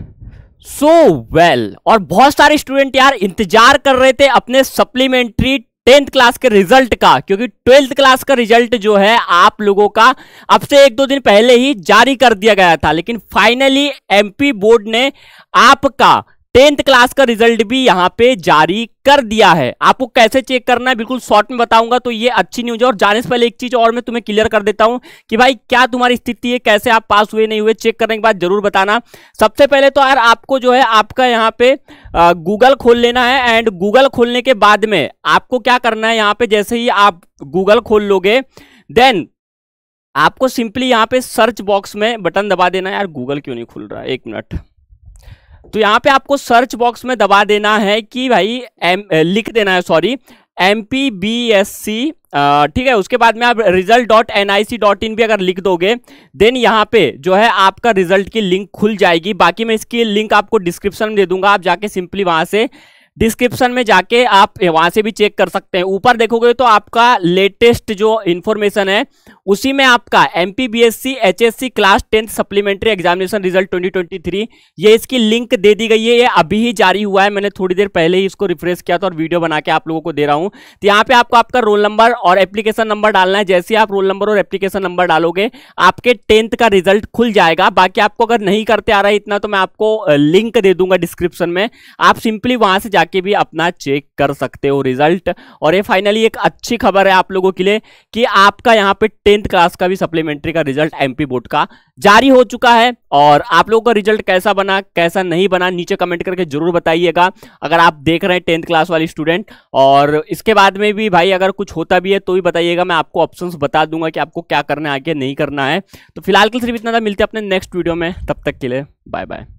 सो so well well. और बहुत सारे स्टूडेंट यार इंतजार कर रहे थे अपने सप्लीमेंट्री टेंथ क्लास के रिजल्ट का क्योंकि ट्वेल्थ क्लास का रिजल्ट जो है आप लोगों का अब से एक दो दिन पहले ही जारी कर दिया गया था लेकिन फाइनली एमपी बोर्ड ने आपका टेंथ क्लास का रिजल्ट भी यहाँ पे जारी कर दिया है आपको कैसे चेक करना है बिल्कुल शॉर्ट में बताऊंगा तो ये अच्छी न्यूज है और जाने से पहले एक चीज और मैं तुम्हें क्लियर कर देता हूं कि भाई क्या तुम्हारी स्थिति है कैसे आप पास हुए नहीं हुए चेक करने के बाद जरूर बताना सबसे पहले तो यार आपको जो है आपका यहाँ पे गूगल खोल लेना है एंड गूगल खोलने के बाद में आपको क्या करना है यहाँ पे जैसे ही आप गूगल खोल लोगे देन आपको सिंपली यहाँ पे सर्च बॉक्स में बटन दबा देना है यार गूगल क्यों नहीं खुल रहा है एक मिनट तो यहाँ पे आपको सर्च बॉक्स में दबा देना है कि भाई एम लिख देना है sorry M P B S C ठीक है उसके बाद में आप result dot N I C dot in भी अगर लिख दोगे देन यहाँ पे जो है आपका रिजल्ट की लिंक खुल जाएगी बाकी मैं इसकी लिंक आपको डिस्क्रिप्शन में दे दूंगा आप जाके सिंपली वहाँ से डिस्क्रिप्शन में जाके आप वहां से भी चेक कर सकते हैं ऊपर देखोगे तो आपका लेटेस्ट जो इन्फॉर्मेशन है उसी में आपका M P B S C H S C class tenth supplementary examination result twenty twenty three ये इसकी लिंक दे दी गई है ये अभी ही जारी हुआ है मैंने थोड़ी देर पहले ही इसको रिफ्रेश किया था और वीडियो बना के आप लोगों को दे रहा हूँ तो यहाँ पे आपको आपका रोल नंबर और एप्लीकेशन नंबर डालना है जैसे आप रोल नंबर और एप्लीकेशन नंबर डालोगे आपके टेंथ का रिजल्ट खुल जाएगा बाकी आपको अगर नहीं करते आ रहा है इतना तो मैं आपको लिंक दे दूंगा डिस्क्रिप्शन में आप सिंपली वहां से जाकर जाके भी अपना चेक कर सकते हो रिजल्ट और ये फाइनली एक अच्छी खबर है आप लोगों के लिए कि आपका यहाँ पे टेंथ क्लास का भी सप्लीमेंट्री का रिजल्ट एमपी बोर्ड का जारी हो चुका है और आप लोगों का रिजल्ट कैसा बना कैसा नहीं बना नीचे कमेंट करके जरूर बताइएगा अगर आप देख रहे हैं टेंथ क्लास वाली स्टूडेंट और इसके बाद में भी भाई अगर कुछ होता भी है तो भी बताइएगा मैं आपको ऑप्शंस बता दूंगा कि आपको क्या करना है आगे नहीं करना है तो फिलहाल के सिर्फ इतना था मिलते हैं अपने नेक्स्ट वीडियो में तब तक के लिए बाय बाय